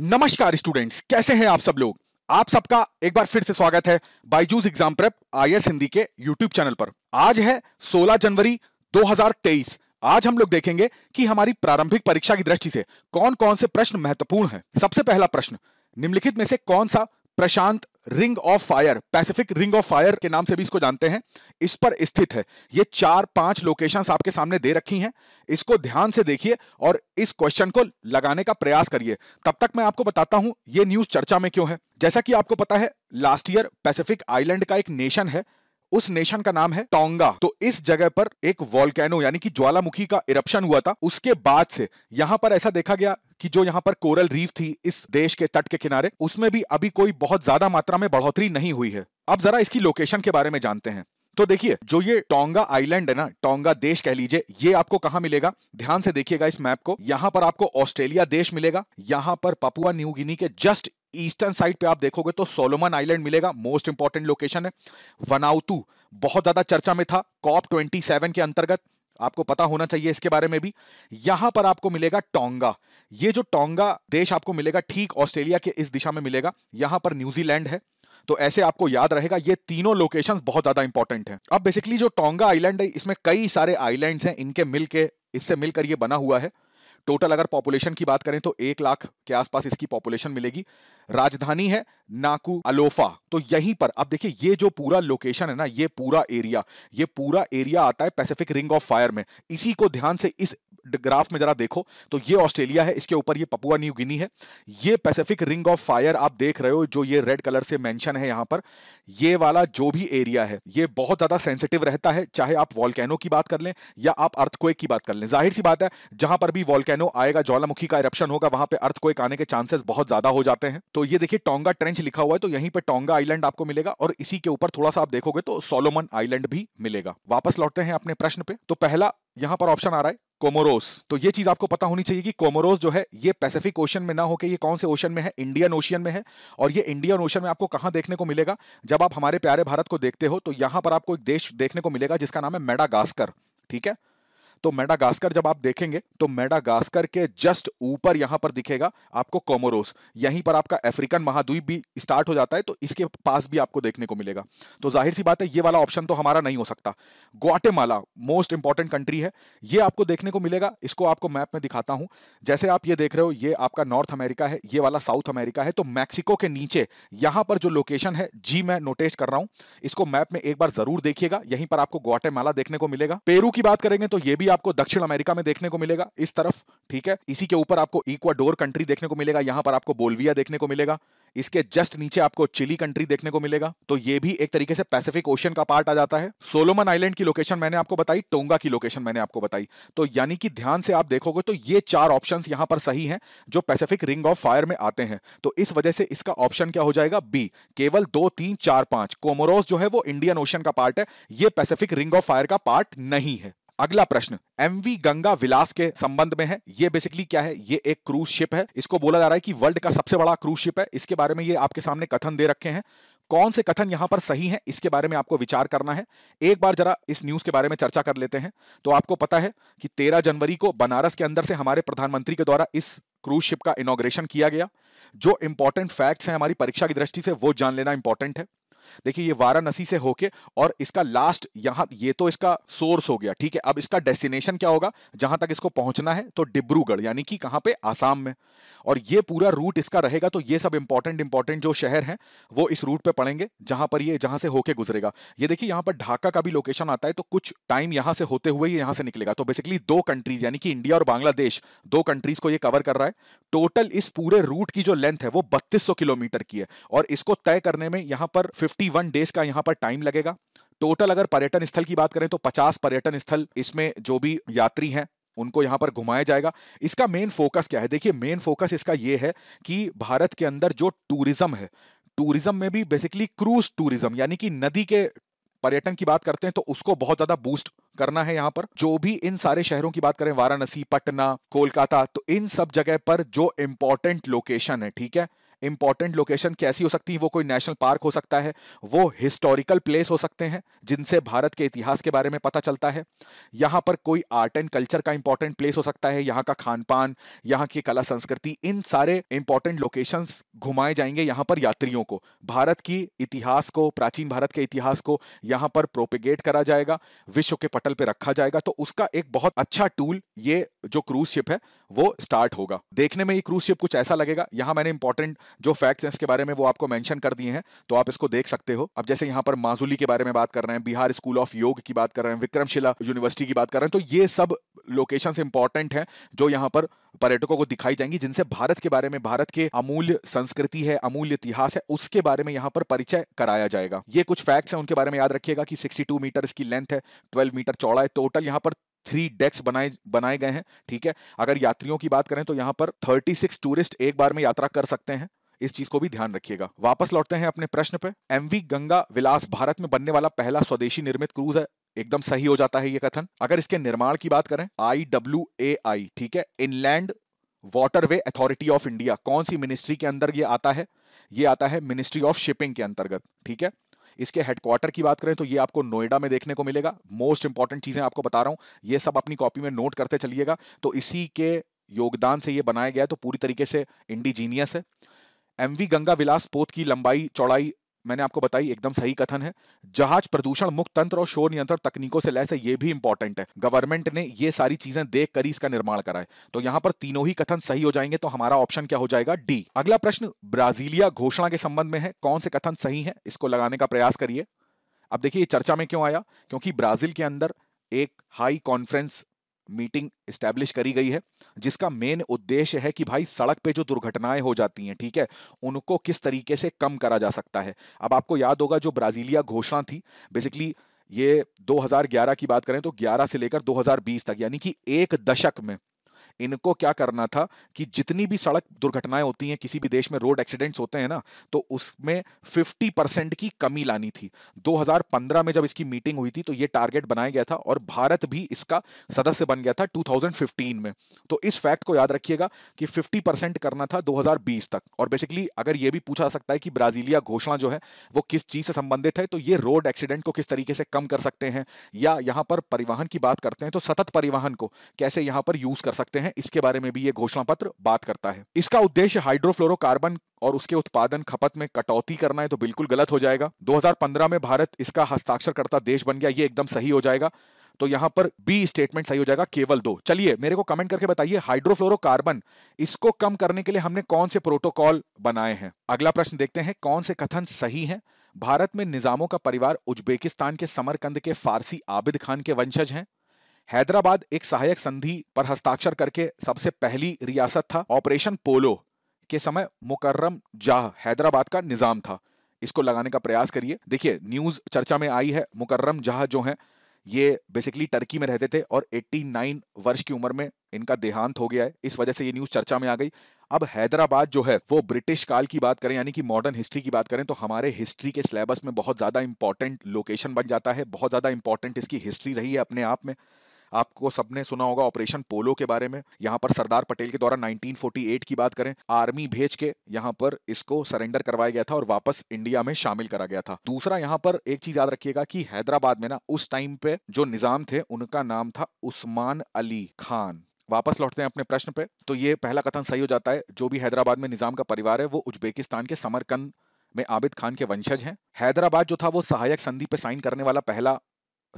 नमस्कार स्टूडेंट्स कैसे हैं आप सब लोग आप सबका एक बार फिर से स्वागत है Byju's exam prep IAS Hindi के यूट्यूब चैनल पर आज है 16 जनवरी 2023 आज हम लोग देखेंगे कि हमारी प्रारंभिक परीक्षा की दृष्टि से कौन कौन से प्रश्न महत्वपूर्ण हैं सबसे पहला प्रश्न निम्नलिखित में से कौन सा प्रशांत ring of fire Pacific ring of fire के नाम से भी इसको जानते हैं इस पर स्थित है ये चार पांच लोकेशन आपके सामने दे रखी हैं इसको ध्यान से देखिए और इस क्वेश्चन को लगाने का प्रयास करिए तब तक मैं आपको बताता हूं ये न्यूज चर्चा में क्यों है जैसा कि आपको पता है लास्ट ईयर पैसिफिक आइलैंड का एक नेशन है उस नेशन का नाम है टोंगा तो इस जगह पर एक वॉलकैनो यानी कि ज्वालामुखी का इरप्शन हुआ था उसके बाद से यहां पर ऐसा देखा गया कि जो यहाँ पर कोरल रीफ थी इस देश के तट के किनारे उसमें भी अभी कोई बहुत ज्यादा मात्रा में बढ़ोतरी नहीं हुई है अब जरा इसकी लोकेशन के बारे में जानते हैं तो देखिए जो ये टोंगा आइलैंड है ना टोंगा देश कह लीजिए ये आपको कहां मिलेगा ध्यान से देखिएगा इस मैप को यहां पर आपको ऑस्ट्रेलिया देश मिलेगा यहां पर पपुआ न्यू गिनी के जस्ट ईस्टर्न साइड पे आप देखोगे तो सोलोमन आइलैंड मिलेगा मोस्ट इंपॉर्टेंट लोकेशन है वनाउतू बहुत ज्यादा चर्चा में था कॉप ट्वेंटी सेवन के अंतर्गत आपको पता होना चाहिए इसके बारे में भी यहां पर आपको मिलेगा टोंगा ये जो टोंगा देश आपको मिलेगा ठीक ऑस्ट्रेलिया के इस दिशा में मिलेगा यहां पर न्यूजीलैंड है तो ऐसे आपको याद रहेगा ये तीनों लोकेशंस बहुत ज्यादा इंपॉर्टेंट हैं अब बेसिकली जो टोंगा आइलैंड है इसमें कई सारे आइलैंड्स हैं इनके मिलके इससे मिलकर ये बना हुआ है टोटल अगर पॉपुलेशन की बात करें तो एक लाख के आसपास इसकी पॉपुलेशन मिलेगी राजधानी है नाकू अलोफा तो यहीं पर अब देखिए ये जो पूरा लोकेशन है ना ये पूरा एरिया ये पूरा एरिया आता है पैसिफिक रिंग ऑफ फायर में इसी को ध्यान से इस ग्राफ में जरा देखो तो ये ऑस्ट्रेलिया है इसके ऊपर ये पपुआ न्यू गिनी है ये पैसिफिक रिंग ऑफ फायर आप देख रहे हो जो ये रेड कलर से मेंशन है यहां पर ये वाला जो भी एरिया है ये बहुत ज्यादा सेंसिटिव रहता है चाहे आप वॉलकैनो की बात कर लें या आप अर्थक्वेक की बात कर लें जाहिर सी बात है जहां पर भी वॉलकैनो वोल्केनो आएगा ज्वालामुखी का इरप्शन होगा वहां पे अर्थ कोई आने के चांसेस बहुत ज्यादा हो जाते हैं तो ये देखिए टोंगा ट्रेंच लिखा हुआ है तो यहीं पे टोंगा आइलैंड आपको मिलेगा और इसी के ऊपर थोड़ा सा आप देखोगे तो सोलोमन आइलैंड भी मिलेगा वापस लौटते हैं अपने प्रश्न पे तो पहला यहाँ पर ऑप्शन आ रहा है कोमोरोस तो ये चीज आपको पता होनी चाहिए कि कोमोरोस जो है ये पैसिफिक ओशन में ना होकर ये कौन से ओशन में है इंडियन ओशन में है और ये इंडियन ओशन में आपको कहां देखने को मिलेगा जब आप हमारे प्यारे भारत को देखते हो तो यहां पर आपको एक देश देखने को मिलेगा जिसका नाम है मेडागास्कर ठीक है तो मेडागास्कर जब आप देखेंगे तो मेडागास्कर के जस्ट ऊपर यहां पर दिखेगा आपको कोमोरोस यहीं पर आपका अफ्रीकन महाद्वीप भी स्टार्ट हो जाता है तो इसके पास भी आपको देखने को मिलेगा तो जाहिर सी बात है ये वाला ऑप्शन तो हमारा नहीं हो सकता ग्वाटेमाला मोस्ट इंपॉर्टेंट कंट्री है ये आपको देखने को मिलेगा इसको आपको मैप में दिखाता हूं जैसे आप ये देख रहे हो ये आपका नॉर्थ अमेरिका है ये वाला साउथ अमेरिका है तो मैक्सिको के नीचे यहां पर जो लोकेशन है जी मैं नोटेज कर रहा हूं इसको मैप में एक बार जरूर देखिएगा यहीं पर आपको ग्वाटेमाला देखने को मिलेगा पेरू की बात करेंगे तो ये भी भी आपको दक्षिण अमेरिका में देखने को मिलेगा इस तरफ ठीक है इसी के ऊपर आपको इक्वाडोर कंट्री देखने को मिलेगा यहां पर आपको बोलविया देखने को मिलेगा इसके जस्ट नीचे आपको चिली कंट्री देखने को मिलेगा तो ये भी एक तरीके से पैसिफिक ओशन का पार्ट आ जाता है सोलोमन आइलैंड की लोकेशन मैंने आपको बताई टोंगा की लोकेशन मैंने आपको बताई तो यानी कि ध्यान से आप देखोगे तो ये चार ऑप्शंस यहां पर सही हैं जो पैसिफिक रिंग ऑफ फायर में आते हैं तो इस वजह से इसका ऑप्शन क्या हो जाएगा बी केवल दो तीन चार पांच कोमोरोस जो है वो इंडियन ओशन का पार्ट है ये पैसिफिक रिंग ऑफ फायर का पार्ट नहीं है अगला प्रश्न एम वी गंगा विलास के संबंध में है ये बेसिकली क्या है ये एक क्रूज शिप है इसको बोला जा रहा है कि वर्ल्ड का सबसे बड़ा क्रूज शिप है इसके बारे में ये आपके सामने कथन दे रखे हैं कौन से कथन यहां पर सही हैं इसके बारे में आपको विचार करना है एक बार जरा इस न्यूज के बारे में चर्चा कर लेते हैं तो आपको पता है कि तेरह जनवरी को बनारस के अंदर से हमारे प्रधानमंत्री के द्वारा इस क्रूज शिप का इनोग्रेशन किया गया जो इंपॉर्टेंट फैक्ट्स हैं हमारी परीक्षा की दृष्टि से वो जान लेना इंपॉर्टेंट है देखिए ये वाराणसी से होके और इसका लास्ट यहां ये तो इसका सोर्स हो गया ठीक है अब इसका डेस्टिनेशन क्या होगा जहां तक इसको पहुंचना है तो डिब्रूगढ़ यानी कि कहां पे आसाम में और ये पूरा रूट इसका रहेगा तो ये सब इंपॉर्टेंट इंपॉर्टेंट जो शहर हैं वो इस रूट पे पड़ेंगे जहां पर ये जहां से होके गुजरेगा ये देखिए यहां पर ढाका का भी लोकेशन आता है तो कुछ टाइम यहां से होते हुए यहां से निकलेगा तो बेसिकली दो कंट्रीज यानी कि इंडिया और बांग्लादेश दो कंट्रीज को ये कवर कर रहा है टोटल इस पूरे रूट की जो लेंथ है वो बत्तीस किलोमीटर की है और इसको तय करने में यहां पर फिफ्टी 51 डेज का यहाँ पर टाइम लगेगा टोटल अगर पर्यटन स्थल की बात करें तो 50 पर्यटन स्थल इसमें जो भी यात्री हैं उनको यहाँ पर घुमाया जाएगा इसका मेन फोकस क्या है देखिए मेन फोकस इसका यह है कि भारत के अंदर जो टूरिज्म है टूरिज्म में भी बेसिकली क्रूज टूरिज्म यानी कि नदी के पर्यटन की बात करते हैं तो उसको बहुत ज्यादा बूस्ट करना है यहाँ पर जो भी इन सारे शहरों की बात करें वाराणसी पटना कोलकाता तो इन सब जगह पर जो इंपॉर्टेंट लोकेशन है ठीक है इंपॉर्टेंट लोकेशन कैसी हो सकती है वो कोई नेशनल पार्क हो सकता है वो हिस्टोरिकल प्लेस हो सकते हैं जिनसे भारत के इतिहास के बारे में पता चलता है यहाँ पर कोई आर्ट एंड कल्चर का इंपॉर्टेंट प्लेस हो सकता है यहाँ का खान पान यहाँ की कला संस्कृति इन सारे इंपॉर्टेंट लोकेशन घुमाए जाएंगे यहाँ पर यात्रियों को भारत की इतिहास को प्राचीन भारत के इतिहास को यहाँ पर प्रोपिगेट करा जाएगा विश्व के पटल पर रखा जाएगा तो उसका एक बहुत अच्छा टूल ये जो क्रूज शिप है वो स्टार्ट होगा देखने में ये क्रूज शिप कुछ ऐसा लगेगा यहाँ मैंने इंपॉर्टेंट जो फैक्ट्स हैं इसके बारे में वो आपको मैंशन कर दिए हैं तो आप इसको देख सकते हो अब जैसे यहाँ पर माजुली के बारे में बात कर रहे हैं बिहार स्कूल ऑफ योग की बात कर रहे हैं विक्रमशिला यूनिवर्सिटी की बात कर रहे हैं तो ये सब लोकेशन इंपॉर्टेंट है जो यहाँ पर पर्यटकों को दिखाई जाएंगी जिनसे भारत के बारे में भारत के अमूल्य संस्कृति है अमूल्य इतिहास है उसके बारे में यहाँ पर परिचय कराया जाएगा ये कुछ फैक्ट्स हैं उनके बारे में याद रखिएगा कि 62 मीटर इसकी लेंथ है 12 मीटर चौड़ा है टोटल यहाँ पर थ्री डेक्स बनाए बनाए गए हैं ठीक है अगर यात्रियों की बात करें तो यहाँ पर 36 टूरिस्ट एक बार में यात्रा कर सकते हैं इस चीज को भी ध्यान रखिएगा वापस लौटते हैं अपने प्रश्न पे एमवी गंगा विलास भारत में बनने वाला पहला स्वदेशी निर्मित क्रूज है एकदम सही हो जाता है ये कथन अगर इसके निर्माण की बात करें आई डब्ल्यू ए आई ठीक है inland waterway authority of India कौन सी मिनिस्ट्री के अंदर ये आता है ये आता है मिनिस्ट्री ऑफ शिपिंग के अंतर्गत ठीक है इसके हेडक्वार्टर की बात करें तो ये आपको नोएडा में देखने को मिलेगा मोस्ट इंपॉर्टेंट चीजें आपको बता रहा हूं ये सब अपनी कॉपी में नोट करते चलिएगा तो इसी के योगदान से ये बनाया गया तो पूरी तरीके से इंडिजीनियस है एमवी गंगा विलास पोत की लंबाई चौड़ाई मैंने आपको बताई एकदम सही कथन है जहाज प्रदूषण मुक्त तंत्र और शोर नियंत्रण तकनीकों से लैस है यह भी इंपॉर्टेंट है गवर्नमेंट ने यह सारी चीजें देख कर इसका निर्माण करा है तो यहां पर तीनों ही कथन सही हो जाएंगे तो हमारा ऑप्शन क्या हो जाएगा डी अगला प्रश्न ब्राजीलिया घोषणा के संबंध में है कौन से कथन सही है इसको लगाने का प्रयास करिए अब देखिए चर्चा में क्यों आया क्योंकि ब्राजील के अंदर एक हाई कॉन्फ्रेंस मीटिंग इस्टेब्लिश करी गई है जिसका मेन उद्देश्य है कि भाई सड़क पे जो दुर्घटनाएं हो जाती हैं ठीक है उनको किस तरीके से कम करा जा सकता है अब आपको याद होगा जो ब्राजीलिया घोषणा थी बेसिकली ये 2011 की बात करें तो 11 से लेकर 2020 तक यानी कि एक दशक में इनको क्या करना था कि जितनी भी सड़क दुर्घटनाएं होती हैं किसी भी देश में रोड एक्सीडेंट्स होते हैं ना तो उसमें 50 परसेंट की कमी लानी थी 2015 में जब इसकी मीटिंग हुई थी तो ये टारगेट बनाया गया था और भारत भी इसका सदस्य बन गया था 2015 में तो इस फैक्ट को याद रखिएगा कि 50 परसेंट करना था 2020 तक और बेसिकली अगर ये भी पूछा जा सकता है कि ब्राजीलिया घोषणा जो है वो किस चीज़ से संबंधित है तो ये रोड एक्सीडेंट को किस तरीके से कम कर सकते हैं या यहां पर परिवहन की बात करते हैं तो सतत परिवहन को कैसे यहां पर यूज़ कर सकते हैं हैं इसके बारे में भी ये घोषणा पत्र बात करता है इसका उद्देश्य हाइड्रोफ्लोरोकार्बन और उसके उत्पादन खपत में कटौती करना है तो बिल्कुल गलत हो जाएगा 2015 में भारत इसका हस्ताक्षरकर्ता देश बन गया ये एकदम सही हो जाएगा तो यहां पर बी स्टेटमेंट सही हो जाएगा केवल दो चलिए मेरे को कमेंट करके बताइए हाइड्रोफ्लोरोकार्बन इसको कम करने के लिए हमने कौन से प्रोटोकॉल बनाए हैं अगला प्रश्न देखते हैं कौन से कथन सही हैं भारत में निजामों का परिवार उज्बेकिस्तान के समरकंद के फारसी आबिद खान के वंशज हैं हैदराबाद एक सहायक संधि पर हस्ताक्षर करके सबसे पहली रियासत था ऑपरेशन पोलो के समय मुकर्रम जाह हैदराबाद का निजाम था इसको लगाने का प्रयास करिए देखिए न्यूज चर्चा में आई है मुकर्रम जाह जो है ये बेसिकली टर्की में रहते थे और 89 वर्ष की उम्र में इनका देहांत हो गया है इस वजह से ये न्यूज चर्चा में आ गई अब हैदराबाद जो है वो ब्रिटिश काल की बात करें यानी कि मॉडर्न हिस्ट्री की बात करें तो हमारे हिस्ट्री के सिलेबस में बहुत ज्यादा इंपॉर्टेंट लोकेशन बन जाता है बहुत ज्यादा इंपॉर्टेंट इसकी हिस्ट्री रही है अपने आप में आपको सबने सुना होगा ऑपरेशन पोलो के बारे में यहाँ पर सरदार पटेल के द्वारा 1948 की बात करें आर्मी भेज के यहाँ पर इसको सरेंडर करवाया गया था और वापस इंडिया में शामिल करा गया था दूसरा यहाँ पर एक चीज याद रखिएगा कि हैदराबाद में ना उस टाइम पे जो निजाम थे उनका नाम था उस्मान अली खान वापस लौटते हैं अपने प्रश्न पे तो ये पहला कथन सही हो जाता है जो भी हैदराबाद में निजाम का परिवार है वो उज्बेकिस्तान के समरकंद में आबिद खान के वंशज हैं हैदराबाद जो था वो सहायक संधि पे साइन करने वाला पहला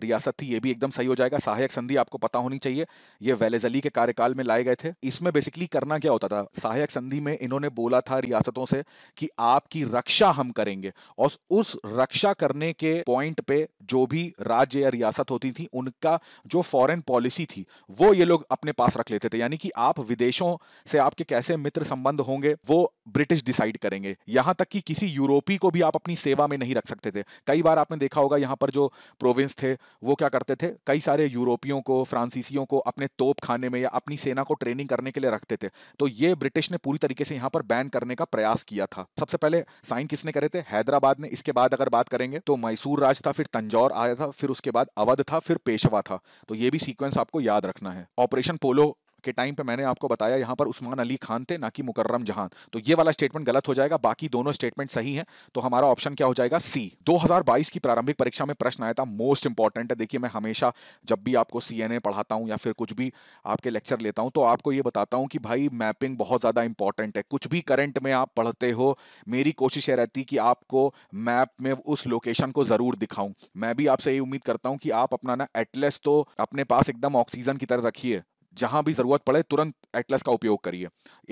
रियासत थी ये भी एकदम सही हो जाएगा सहायक संधि आपको पता होनी चाहिए ये अली के कार्यकाल में लाए गए थे इसमें बेसिकली करना क्या होता था सहायक संधि में इन्होंने बोला था रियासतों से कि आपकी रक्षा हम करेंगे और उस रक्षा करने के पॉइंट पे जो भी राज्य या रियासत होती थी उनका जो फॉरेन पॉलिसी थी वो ये लोग अपने पास रख लेते थे यानी कि आप विदेशों से आपके कैसे मित्र संबंध होंगे वो ब्रिटिश डिसाइड करेंगे यहां तक कि किसी यूरोपी को भी आप अपनी सेवा में नहीं रख सकते थे कई बार आपने देखा होगा यहां पर जो प्रोविंस थे वो क्या करते थे कई सारे यूरोपियों को फ्रांसीसियों को अपने तोप खाने में या अपनी सेना को ट्रेनिंग करने के लिए रखते थे तो ये ब्रिटिश ने पूरी तरीके से यहाँ पर बैन करने का प्रयास किया था सबसे पहले साइन किसने करे थे हैदराबाद ने इसके बाद अगर बात करेंगे तो मैसूर राज था फिर तंजौर आया था फिर उसके बाद अवध था फिर पेशवा था तो ये भी सीक्वेंस आपको याद रखना है ऑपरेशन पोलो के टाइम पे मैंने आपको बताया यहाँ पर उस्मान अली खान थे ना कि मुकर्रम जहां तो ये वाला स्टेटमेंट गलत हो जाएगा बाकी दोनों स्टेटमेंट सही है तो हमारा ऑप्शन क्या हो जाएगा सी 2022 की प्रारंभिक परीक्षा में प्रश्न आया था मोस्ट इंपॉर्टेंट है देखिए मैं हमेशा जब भी आपको सी पढ़ाता हूँ या फिर कुछ भी आपके लेक्चर लेता हूँ तो आपको ये बताता हूँ कि भाई मैपिंग बहुत ज़्यादा इंपॉर्टेंट है कुछ भी करंट में आप पढ़ते हो मेरी कोशिश ये रहती कि आपको मैप में उस लोकेशन को ज़रूर दिखाऊं मैं भी आपसे ये उम्मीद करता हूँ कि आप अपना ना एटलेस तो अपने पास एकदम ऑक्सीजन की तरह रखिए जहां भी जरूरत पड़े तुरंत एटलस का उपयोग करिए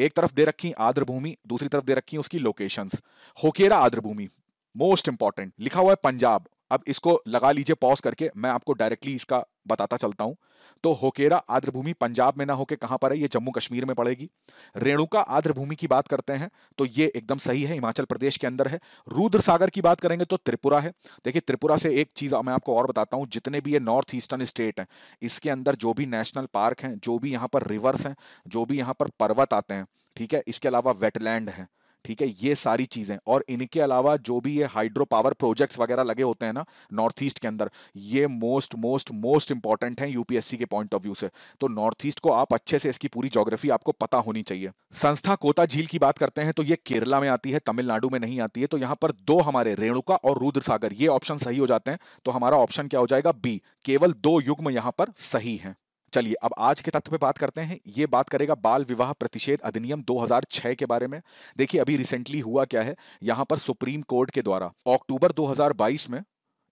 एक तरफ दे रखी आर्द्र भूमि दूसरी तरफ दे रखी उसकी लोकेशंस होकेरा आर्द्र भूमि मोस्ट इंपॉर्टेंट लिखा हुआ है पंजाब अब इसको लगा लीजिए पॉज करके मैं आपको डायरेक्टली इसका बताता चलता हूं तो होकेरा आर्द्रभूमि पंजाब में ना होके कहां पर है ये जम्मू कश्मीर में पड़ेगी रेणुका आर्द्रभूमि की बात करते हैं तो ये एकदम सही है हिमाचल प्रदेश के अंदर है रुद्र सागर की बात करेंगे तो त्रिपुरा है देखिए त्रिपुरा से एक चीज मैं आपको और बताता हूं जितने भी ये नॉर्थ ईस्टर्न स्टेट हैं इसके अंदर जो भी नेशनल पार्क हैं जो भी यहाँ पर रिवर्स हैं जो भी यहाँ पर पर्वत आते हैं ठीक है इसके अलावा वेटलैंड है ठीक है ये सारी चीज़ें और इनके अलावा जो भी ये हाइड्रो पावर प्रोजेक्ट्स वगैरह लगे होते हैं ना नॉर्थ ईस्ट के अंदर ये मोस्ट मोस्ट मोस्ट इंपॉर्टेंट है यूपीएससी के पॉइंट ऑफ व्यू से तो नॉर्थ ईस्ट को आप अच्छे से इसकी पूरी जोग्राफी आपको पता होनी चाहिए संस्था कोता झील की बात करते हैं तो ये केरला में आती है तमिलनाडु में नहीं आती है तो यहां पर दो हमारे रेणुका और रुद्र सागर ये ऑप्शन सही हो जाते हैं तो हमारा ऑप्शन क्या हो जाएगा बी केवल दो युग्म यहां पर सही है चलिए अब आज के तथ्य पे बात करते हैं ये बात करेगा बाल विवाह प्रतिषेध अधिनियम 2006 के बारे में देखिए अभी रिसेंटली हुआ क्या है यहाँ पर सुप्रीम कोर्ट के द्वारा अक्टूबर 2022 में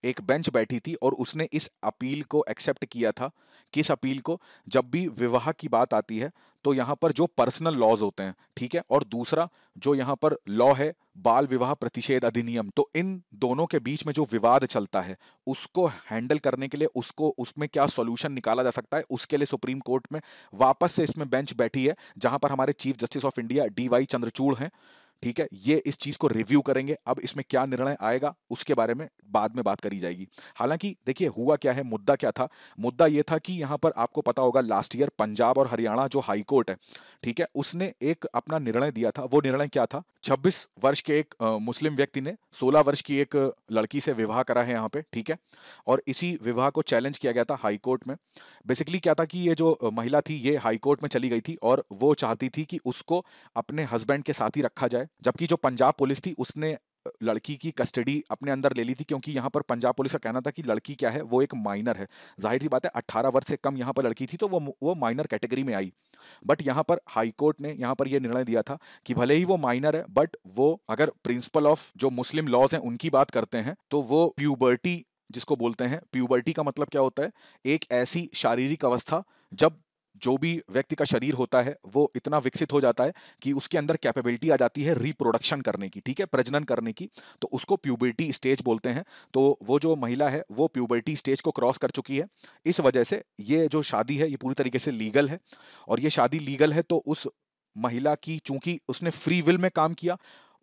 एक बेंच बैठी थी और उसने इस अपील को एक्सेप्ट किया था किस अपील को जब भी विवाह की बात आती है तो यहाँ पर जो पर्सनल लॉज होते हैं ठीक है और दूसरा जो यहाँ पर लॉ है बाल विवाह प्रतिषेध अधिनियम तो इन दोनों के बीच में जो विवाद चलता है उसको हैंडल करने के लिए उसको उसमें क्या सॉल्यूशन निकाला जा सकता है उसके लिए सुप्रीम कोर्ट में वापस से इसमें बेंच बैठी है जहां पर हमारे chief justice of India D Y Chandrachud हैं ठीक है ये इस चीज को रिव्यू करेंगे अब इसमें क्या निर्णय आएगा उसके बारे में बाद में बात करी जाएगी हालांकि देखिए हुआ क्या है मुद्दा क्या था मुद्दा ये था कि यहाँ पर आपको पता होगा लास्ट ईयर पंजाब और हरियाणा जो हाईकोर्ट है ठीक है उसने एक अपना निर्णय दिया था वो निर्णय क्या था छब्बीस वर्ष के एक आ, मुस्लिम व्यक्ति ने सोलह वर्ष की एक लड़की से विवाह करा है यहाँ पे ठीक है और इसी विवाह को चैलेंज किया गया था हाईकोर्ट में बेसिकली क्या था कि ये जो महिला थी ये हाईकोर्ट में चली गई थी और वो चाहती थी कि उसको अपने हस्बैंड के साथ ही रखा जाए जबकि जो पंजाब पुलिस थी उसने लड़की की कस्टडी अपने अंदर ले ली थी क्योंकि यहां पर पंजाब पुलिस का कहना था कि लड़की क्या है वो एक माइनर है जाहिर सी बात है 18 वर्ष से कम यहां पर लड़की थी तो वो वो माइनर कैटेगरी में आई बट यहां पर हाई कोर्ट ने यहां पर ये निर्णय दिया था कि भले ही वो माइनर है बट वो अगर प्रिंसिपल ऑफ जो मुस्लिम लॉज हैं उनकी बात करते हैं तो वो प्यूबर्टी जिसको बोलते हैं प्यूबर्टी का मतलब क्या होता है एक ऐसी शारीरिक अवस्था जब जो भी व्यक्ति का शरीर होता है वो इतना विकसित हो जाता है कि उसके अंदर कैपेबिलिटी आ जाती है रिप्रोडक्शन करने की ठीक है प्रजनन करने की तो उसको प्यूबर्टी स्टेज बोलते हैं तो वो जो महिला है वो प्यूबर्टी स्टेज को क्रॉस कर चुकी है इस वजह से ये जो शादी है ये पूरी तरीके से लीगल है और ये शादी लीगल है तो उस महिला की चूंकि उसने फ्री विल में काम किया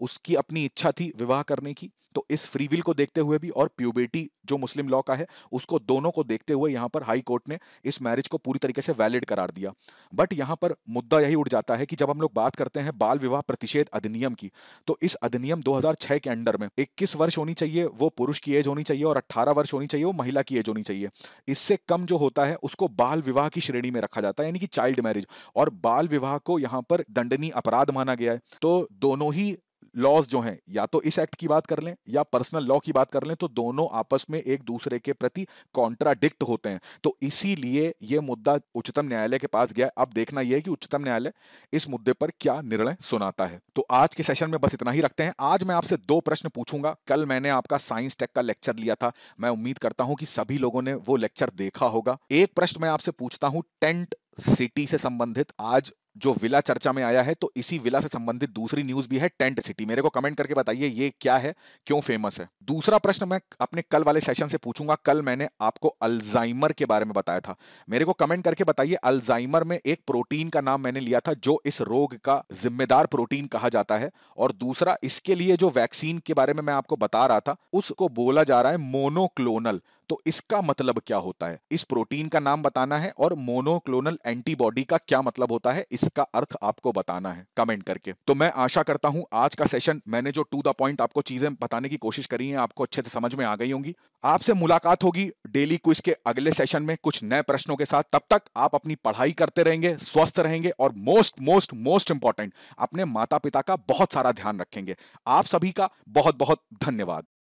उसकी अपनी इच्छा थी विवाह करने की तो इस फ्री विल को देखते हुए भी और प्यूबेटी जो मुस्लिम लॉ का है उसको दोनों को देखते हुए यहां पर हाई कोर्ट ने इस मैरिज को पूरी तरीके से वैलिड करार दिया बट यहां पर मुद्दा यही उठ जाता है कि जब हम लोग बात करते हैं बाल विवाह प्रतिषेध अधिनियम की तो इस अधिनियम 2006 के अंडर में 21 वर्ष होनी चाहिए वो पुरुष की एज होनी चाहिए और 18 वर्ष होनी चाहिए वो महिला की एज होनी चाहिए इससे कम जो होता है उसको बाल विवाह की श्रेणी में रखा जाता है यानी कि चाइल्ड मैरिज और बाल विवाह को यहां पर दंडनीय अपराध माना गया है तो दोनों ही लॉज जो हैं या तो इस एक्ट की बात कर लें या पर्सनल लॉ की बात कर लें तो दोनों आपस में एक दूसरे के प्रति कॉन्ट्राडिक्ट होते हैं तो इसीलिए यह मुद्दा उच्चतम न्यायालय के पास गया अब देखना यह है कि उच्चतम न्यायालय इस मुद्दे पर क्या निर्णय सुनाता है तो आज के सेशन में बस इतना ही रखते हैं आज मैं आपसे दो प्रश्न पूछूंगा कल मैंने आपका साइंस टेक का लेक्चर लिया था मैं उम्मीद करता हूं कि सभी लोगों ने वो लेक्चर देखा होगा एक प्रश्न मैं आपसे पूछता हूं टेंट सिटी से संबंधित आज जो विला चर्चा में आया है तो इसी विला से संबंधित दूसरी न्यूज भी है टेंट सिटी मेरे को कमेंट करके बताइए ये क्या है क्यों फेमस है दूसरा प्रश्न मैं अपने कल वाले सेशन से पूछूंगा कल मैंने आपको अल्जाइमर के बारे में बताया था मेरे को कमेंट करके बताइए अल्जाइमर में एक प्रोटीन का नाम मैंने लिया था जो इस रोग का जिम्मेदार प्रोटीन कहा जाता है और दूसरा इसके लिए जो वैक्सीन के बारे में मैं आपको बता रहा था उसको बोला जा रहा है मोनोक्लोनल तो इसका मतलब क्या होता है इस प्रोटीन का नाम बताना है और मोनोक्लोनल एंटीबॉडी का क्या मतलब होता है इसका अर्थ आपको बताना है कमेंट करके तो मैं आशा करता हूं आज का सेशन मैंने जो टू द पॉइंट आपको चीजें बताने की कोशिश करी है आपको अच्छे से समझ में आ गई होंगी आपसे मुलाकात होगी डेली क्विज के अगले सेशन में कुछ नए प्रश्नों के साथ तब तक आप अपनी पढ़ाई करते रहेंगे स्वस्थ रहेंगे और मोस्ट मोस्ट मोस्ट इंपॉर्टेंट अपने माता पिता का बहुत सारा ध्यान रखेंगे आप सभी का बहुत बहुत धन्यवाद